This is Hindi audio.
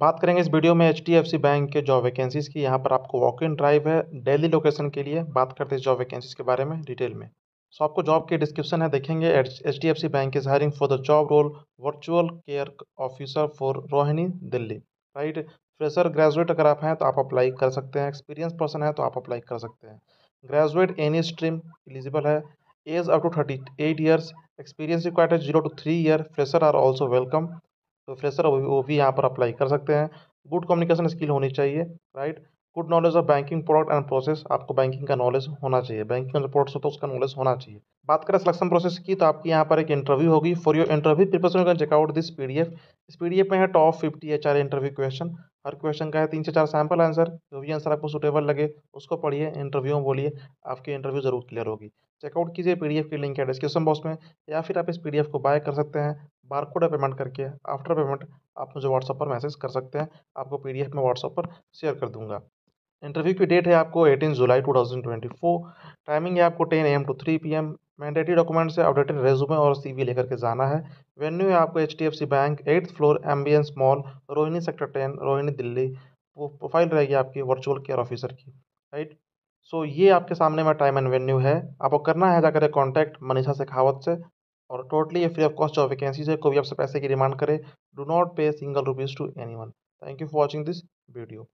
बात करेंगे इस वीडियो में एच बैंक के जॉब वैकेंसीज की यहाँ पर आपको वॉक इन ड्राइव है डेली लोकेशन के लिए बात करते हैं जॉब वैकेंसीज के बारे में डिटेल में सो आपको जॉब की डिस्क्रिप्शन है देखेंगे H bank is hiring for the job role virtual care officer for Rohini Delhi right fresher graduate अगर आप हैं तो आप अप्लाई कर सकते हैं एक्सपीरियंस पर्सन है तो आप अप्लाई कर सकते हैं ग्रेजुएट एनी स्ट्रीम एलिजिबल है age up to thirty eight years experience required है zero to three year fresher are also welcome तो फ्रेशर वो भी यहाँ पर अप्लाई कर सकते हैं गुड कम्युनिकेशन स्किल होनी चाहिए right good knowledge of banking product and process आपको बैंकिंग का नॉलेज होना चाहिए बैंकिंग प्रोडक्ट्स होता है उसका नॉलेज होना चाहिए बात करें सिलेक्शन प्रोसेस की तो आपकी यहाँ पर एक इंटरव्यू होगी for your interview preparation you can check out this P इस एफ में है top fifty H R interview question हर क्वेश्चन का है तीन से चार सैम्पल आंसर जो भी आंसर आपको सुटेबल लगे उसको पढ़िए इंटरव्यू में बोलिए आपकी इंटरव्यू जरूर क्लियर होगी चेकआउट कीजिए पीडीएफ की लिंक है डिस्क्रिप्शन बॉक्स में या फिर आप इस पीडीएफ को बाय कर सकते हैं बारकोड पेमेंट करके आफ्टर पेमेंट आप मुझे व्हाट्सअप पर मैसेज कर सकते हैं आपको पीडीएफ में व्हाट्सअप पर शेयर कर दूंगा इंटरव्यू की डेट है आपको 18 जुलाई 2024 टाइमिंग है आपको 10 AM to 3 PM mandatory document से अपडेटेड रेज्यूमे और सीवी लेकर के जाना है वेन्यू है आपको H bank eighth floor Ambience mall Rohini sector ten Rohini Delhi वो प्रोफाइल रहेगी आपकी वर्चुअल केयर ऑफिसर की राइट सो so, ये आपके सामने में टाइम एंड वेन्यू है आपको करना है जाकर कॉन्टैक्ट मनीषा शेखावत से और टोटली फ्री ऑफ कॉस्ट जो वैकेंसीज है कोई भी आपसे पैसे की डिमांड करे do not pay single rupees to any one thank you for watching this video